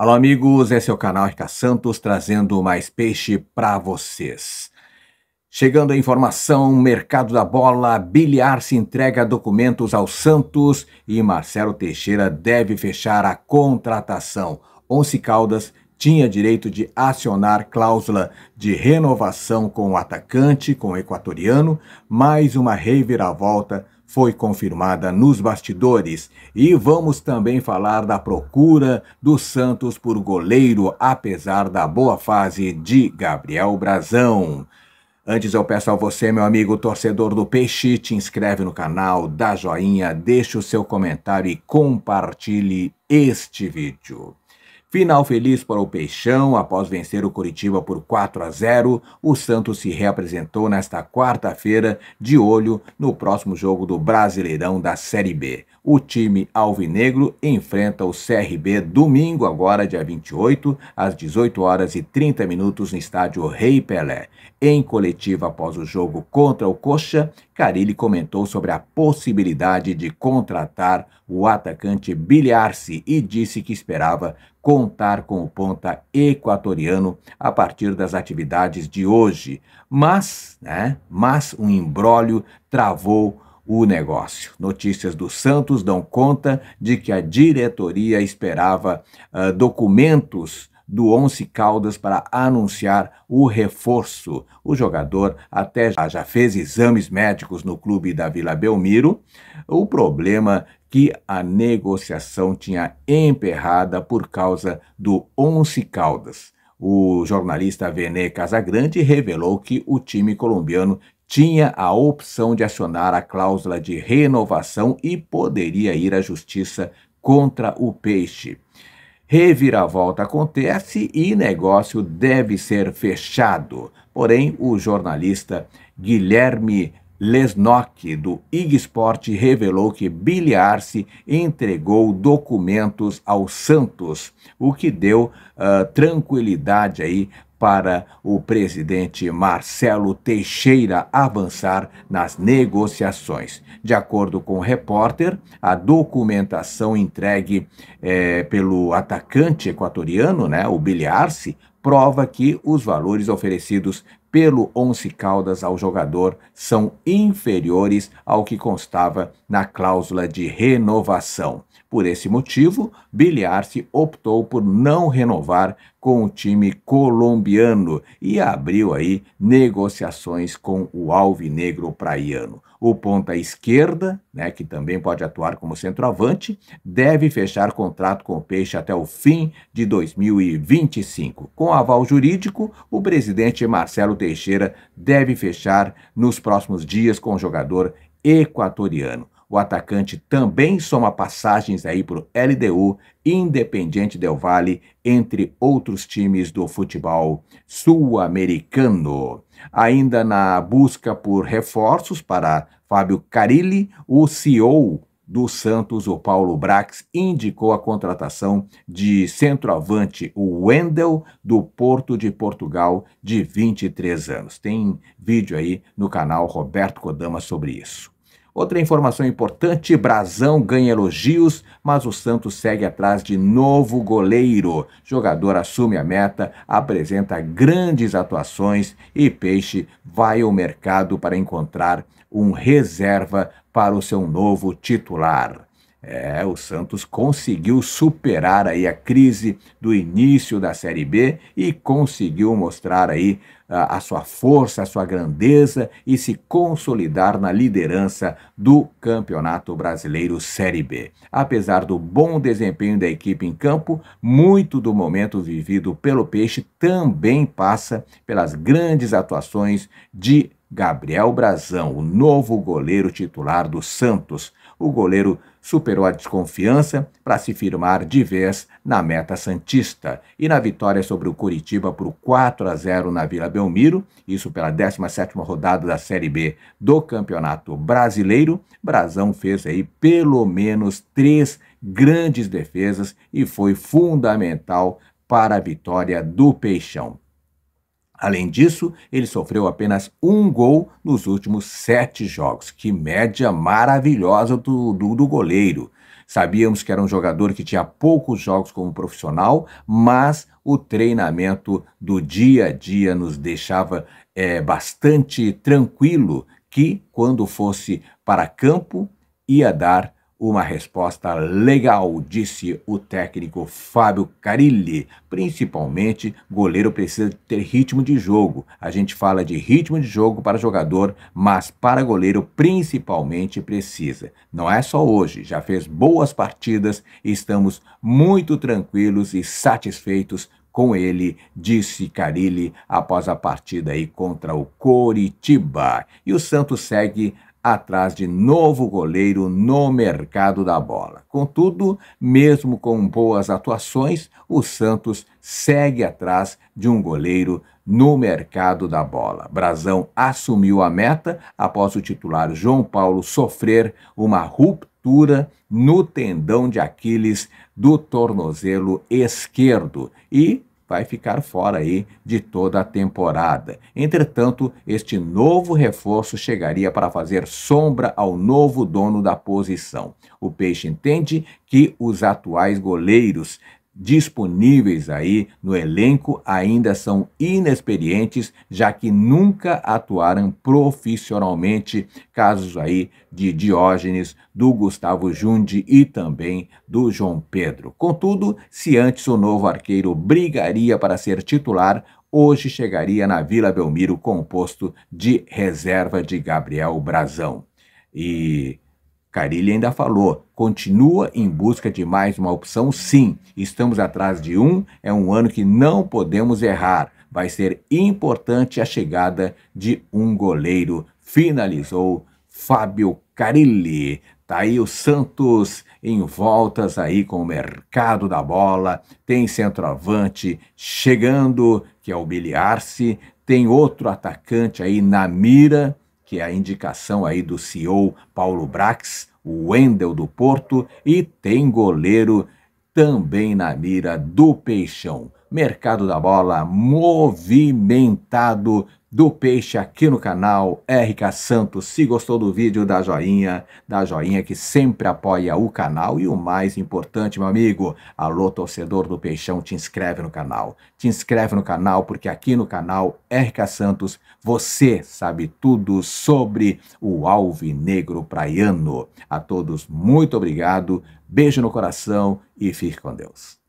Alô, amigos, esse é o canal RK Santos trazendo mais peixe para vocês. Chegando a informação, mercado da bola, Bilhar se entrega documentos ao Santos e Marcelo Teixeira deve fechar a contratação. Onze Caldas tinha direito de acionar cláusula de renovação com o atacante, com o equatoriano, mais uma reviravolta foi confirmada nos bastidores. E vamos também falar da procura do Santos por goleiro, apesar da boa fase de Gabriel Brazão. Antes eu peço a você, meu amigo torcedor do Peixe, te inscreve no canal, dá joinha, deixa o seu comentário e compartilhe este vídeo. Final feliz para o Peixão, após vencer o Curitiba por 4 a 0, o Santos se reapresentou nesta quarta-feira, de olho no próximo jogo do Brasileirão da Série B o time alvinegro enfrenta o CRB domingo, agora dia 28, às 18 horas e 30 minutos no estádio Rei Pelé. Em coletiva após o jogo contra o Coxa, Carilli comentou sobre a possibilidade de contratar o atacante Biliarce e disse que esperava contar com o ponta equatoriano a partir das atividades de hoje. Mas, né, mas um imbróglio travou o negócio. Notícias do Santos dão conta de que a diretoria esperava uh, documentos do Once Caldas para anunciar o reforço. O jogador até já fez exames médicos no clube da Vila Belmiro. O problema que a negociação tinha emperrada por causa do Once Caldas. O jornalista Vene Casagrande revelou que o time colombiano tinha a opção de acionar a cláusula de renovação e poderia ir à justiça contra o peixe. Reviravolta acontece e negócio deve ser fechado. Porém, o jornalista Guilherme Lesnock, do IG Sport, revelou que Billy Arce entregou documentos ao Santos, o que deu uh, tranquilidade aí para o presidente Marcelo Teixeira avançar nas negociações. De acordo com o repórter, a documentação entregue é, pelo atacante equatoriano, né, o Biliarce, prova que os valores oferecidos pelo Once Caldas ao jogador são inferiores ao que constava na cláusula de renovação. Por esse motivo, Biliarce optou por não renovar com o time colombiano e abriu aí negociações com o alvinegro praiano. O ponta esquerda, né, que também pode atuar como centroavante, deve fechar contrato com o Peixe até o fim de 2025. Com aval jurídico, o presidente Marcelo Teixeira deve fechar nos próximos dias com o jogador equatoriano. O atacante também soma passagens aí para o LDU, Independiente Del Valle, entre outros times do futebol sul-americano. Ainda na busca por reforços para Fábio Carilli, o CEO do Santos, o Paulo Brax, indicou a contratação de centroavante, o Wendel, do Porto de Portugal, de 23 anos. Tem vídeo aí no canal Roberto Kodama sobre isso. Outra informação importante: Brasão ganha elogios, mas o Santos segue atrás de novo goleiro. Jogador assume a meta, apresenta grandes atuações e Peixe vai ao mercado para encontrar um reserva para o seu novo titular. É, o Santos conseguiu superar aí a crise do início da Série B e conseguiu mostrar aí a, ah, a sua força, a sua grandeza e se consolidar na liderança do Campeonato Brasileiro Série B. Apesar do bom desempenho da equipe em campo, muito do momento vivido pelo Peixe também passa pelas grandes atuações de Gabriel Brazão, o novo goleiro titular do Santos. O goleiro superou a desconfiança para se firmar de vez na meta Santista e na vitória sobre o Curitiba por 4 a 0 na Vila Belmiro, isso pela 17ª rodada da Série B do Campeonato Brasileiro, Brasão fez aí pelo menos três grandes defesas e foi fundamental para a vitória do Peixão. Além disso, ele sofreu apenas um gol nos últimos sete jogos. Que média maravilhosa do, do, do goleiro! Sabíamos que era um jogador que tinha poucos jogos como profissional, mas o treinamento do dia a dia nos deixava é, bastante tranquilo que, quando fosse para campo, ia dar uma resposta legal, disse o técnico Fábio Carilli. Principalmente, goleiro precisa ter ritmo de jogo. A gente fala de ritmo de jogo para jogador, mas para goleiro principalmente precisa. Não é só hoje, já fez boas partidas, estamos muito tranquilos e satisfeitos com ele, disse Carilli após a partida aí contra o Coritiba. E o Santos segue atrás de novo goleiro no mercado da bola. Contudo, mesmo com boas atuações, o Santos segue atrás de um goleiro no mercado da bola. Brazão assumiu a meta após o titular João Paulo sofrer uma ruptura no tendão de Aquiles do tornozelo esquerdo e vai ficar fora aí de toda a temporada. Entretanto, este novo reforço chegaria para fazer sombra ao novo dono da posição. O Peixe entende que os atuais goleiros disponíveis aí no elenco ainda são inexperientes, já que nunca atuaram profissionalmente. Casos aí de Diógenes, do Gustavo Jundi e também do João Pedro. Contudo, se antes o novo arqueiro brigaria para ser titular, hoje chegaria na Vila Belmiro com o posto de reserva de Gabriel Brazão. E Carilli ainda falou: continua em busca de mais uma opção, sim. Estamos atrás de um, é um ano que não podemos errar. Vai ser importante a chegada de um goleiro. Finalizou Fábio Carilli. Tá aí o Santos em voltas aí com o mercado da bola. Tem centroavante chegando, que é o Biliarce. Tem outro atacante aí na mira que é a indicação aí do CEO Paulo Brax, o Wendel do Porto, e tem goleiro também na mira do Peixão. Mercado da bola movimentado do peixe aqui no canal RK Santos. Se gostou do vídeo, dá joinha, dá joinha que sempre apoia o canal e o mais importante, meu amigo, alô torcedor do Peixão, te inscreve no canal. Te inscreve no canal porque aqui no canal RK Santos você sabe tudo sobre o alvinegro praiano. A todos muito obrigado, beijo no coração e fique com Deus.